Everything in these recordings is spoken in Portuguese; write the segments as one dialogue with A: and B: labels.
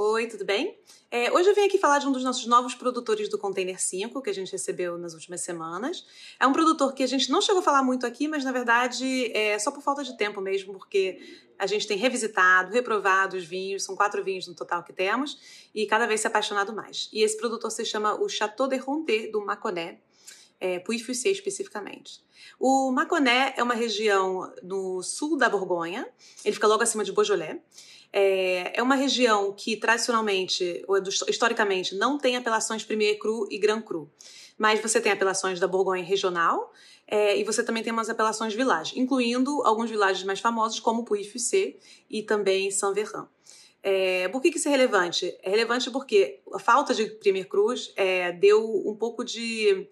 A: Oi, tudo bem? É, hoje eu vim aqui falar de um dos nossos novos produtores do Container 5, que a gente recebeu nas últimas semanas. É um produtor que a gente não chegou a falar muito aqui, mas na verdade é só por falta de tempo mesmo, porque a gente tem revisitado, reprovado os vinhos, são quatro vinhos no total que temos, e cada vez se apaixonado mais. E esse produtor se chama o Chateau de Ronté, do Maconé, é, Puy-Fussé especificamente. O Maconé é uma região no sul da Borgonha, ele fica logo acima de Beaujolais, é, é, uma região que tradicionalmente, ou é historicamente, não tem apelações Premier Cru e Grand Cru. Mas você tem apelações da Borgonha regional é, e você também tem umas apelações village, incluindo alguns vilages mais famosos, como Puy-Fussé e também saint verran É, por que, isso é relevante? É relevante porque a falta de Premier Cru é, deu um pouco de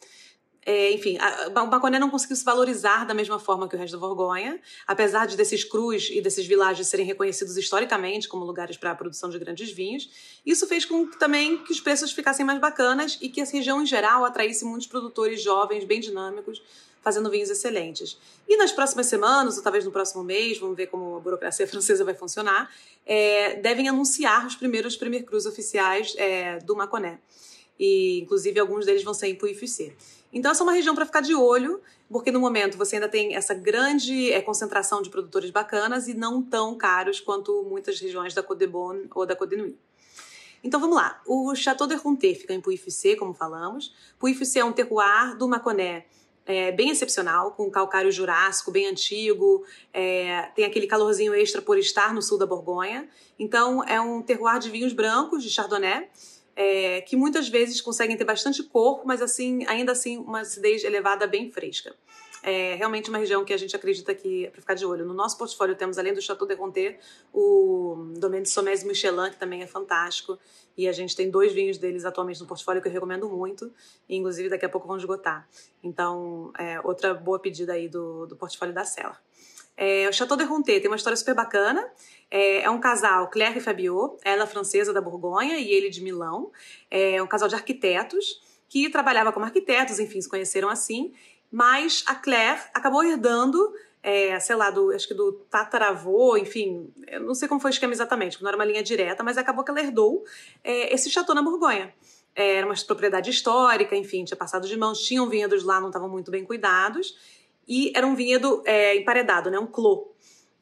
A: é, enfim, a, o Baconé não conseguiu se valorizar da mesma forma que o resto da Borgonha, apesar de desses crus e desses vilages serem reconhecidos historicamente como lugares para a produção de grandes vinhos. Isso fez com que, também que os preços ficassem mais bacanas e que essa assim, região em geral atraísse muitos produtores jovens, bem dinâmicos, fazendo vinhos excelentes. E nas próximas semanas, ou talvez no próximo mês, vamos ver como a burocracia francesa vai funcionar, é, devem anunciar os primeiros Premier Cruz oficiais é, do Maconé. E, inclusive, alguns deles vão ser em o IFC. Então, essa é uma região para ficar de olho, porque no momento você ainda tem essa grande é, concentração de produtores bacanas e não tão caros quanto muitas regiões da Côte de ou da Côte de Nuit. Então vamos lá. O Château de Ronté fica em Puy-Fussé, como falamos. Puy-Fussé é um terroir do Maconé é, bem excepcional, com calcário jurássico bem antigo, é, tem aquele calorzinho extra por estar no sul da Borgonha. Então é um terroir de vinhos brancos, de Chardonnay, é, que muitas vezes conseguem ter bastante corpo, mas assim, ainda assim, uma acidez elevada bem fresca. É realmente uma região que a gente acredita que é para ficar de olho. No nosso portfólio temos, além do Chateau de Conté, o Domaine de Sommets Michelin, que também é fantástico. E a gente tem dois vinhos deles atualmente no portfólio que eu recomendo muito. E, inclusive, daqui a pouco vão esgotar. Então, é outra boa pedida aí do, do portfólio da Sela. É, o Chateau de Ronté tem uma história super bacana. É, é, um casal, Claire e Fabiot, ela é francesa da Borgonha e ele de Milão. É um casal de arquitetos que trabalhava como arquitetos, enfim, se conheceram assim. Mas a Claire acabou herdando, é, sei lá, do, acho que do tataravô, enfim, eu não sei como foi o esquema exatamente, não era uma linha direta, mas acabou que ela herdou é, esse chateau na Borgonha é, era uma propriedade histórica, enfim, tinha passado de mãos, tinham vinhedos lá, não estavam muito bem cuidados e era um vinhedo é, emparedado, né? Um clô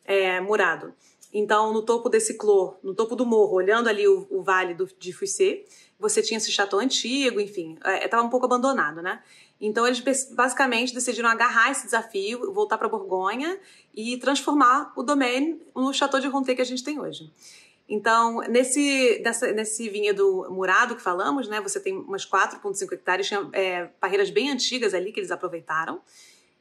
A: é, murado. Então, no topo desse clô, no topo do morro, olhando ali o, o vale do, de Fuissé, você tinha esse chateau antigo, enfim, estava é, é um pouco abandonado, né? Então, eles basicamente decidiram agarrar esse desafio, voltar para Borgonha e transformar o domaine no chateau de Ronté que a gente tem hoje. Então, nesse, nessa, nesse vinhedo murado que falamos, né, você tem umas 4,5 hectares, tinha é, barreiras bem antigas ali que eles aproveitaram.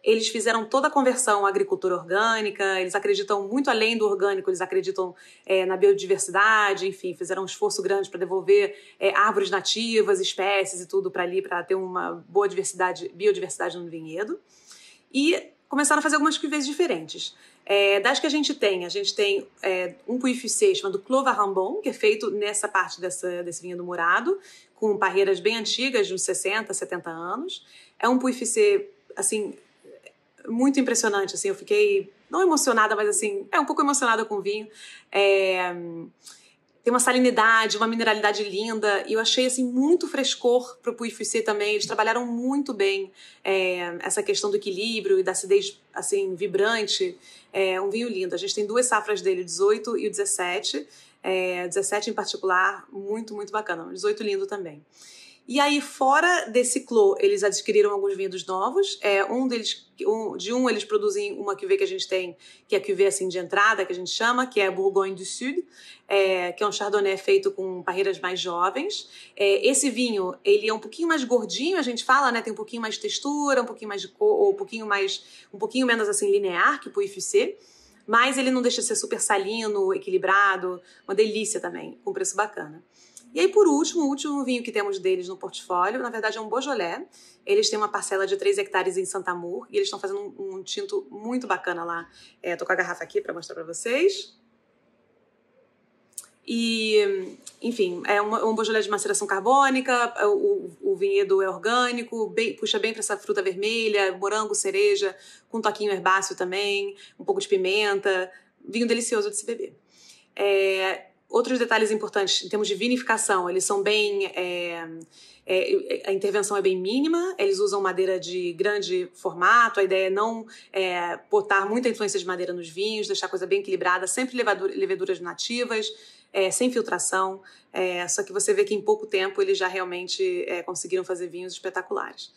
A: Eles fizeram toda a conversão à agricultura orgânica, eles acreditam muito além do orgânico, eles acreditam é, na biodiversidade, enfim, fizeram um esforço grande para devolver é, árvores nativas, espécies e tudo para ali, para ter uma boa diversidade, biodiversidade no vinhedo. E começaram a fazer algumas cuvês diferentes. É, das que a gente tem, a gente tem é, um puif seis chamado Clova Rambon, que é feito nessa parte dessa, desse vinho do Murado, com barreiras bem antigas, de uns 60, 70 anos. É um puif assim, muito impressionante, assim, eu fiquei não emocionada, mas assim, é um pouco emocionada com o vinho. É, tem uma salinidade, uma mineralidade linda, e eu achei assim muito frescor para o Puy também. Eles trabalharam muito bem é, essa questão do equilíbrio e da acidez assim vibrante. É um vinho lindo. A gente tem duas safras dele, o 18 e o 17. É, 17 em particular, muito, muito bacana. 18 lindo também. E aí, fora desse clô, eles adquiriram alguns vinhos novos. É, um deles, um, de um, eles produzem uma cuvée que a gente tem, que é a cuvée assim, de entrada, que a gente chama, que é Bourgogne du Sud, é, que é um chardonnay feito com barreiras mais jovens. É, esse vinho, ele é um pouquinho mais gordinho, a gente fala, né? Tem um pouquinho mais de textura, um pouquinho mais de cor, ou um pouquinho, mais, um pouquinho menos assim linear que o IFC. Mas ele não deixa de ser super salino, equilibrado, uma delícia também, com preço bacana. E aí, por último, o último vinho que temos deles no portfólio, na verdade, é um Beaujolais. Eles têm uma parcela de 3 hectares em Santamur e eles estão fazendo um, um, tinto muito bacana lá. É, tô com a garrafa aqui para mostrar para vocês. E, enfim, é um Beaujolais de maceração carbônica, é, o, o vinhedo é orgânico, bem, puxa bem para essa fruta vermelha, morango, cereja, com um toquinho herbáceo também, um pouco de pimenta. Vinho delicioso de se beber. É, Outros detalhes importantes, em termos de vinificação, eles são bem. É, é, a intervenção é bem mínima, eles usam madeira de grande formato, a ideia é não é, botar muita influência de madeira nos vinhos, deixar a coisa bem equilibrada, sempre leveduras nativas, é, sem filtração. É, só que você vê que em pouco tempo eles já realmente é, conseguiram fazer vinhos espetaculares.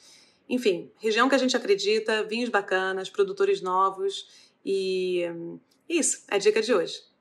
A: Enfim, região que a gente acredita, vinhos bacanas, produtores novos e é isso, é a dica de hoje.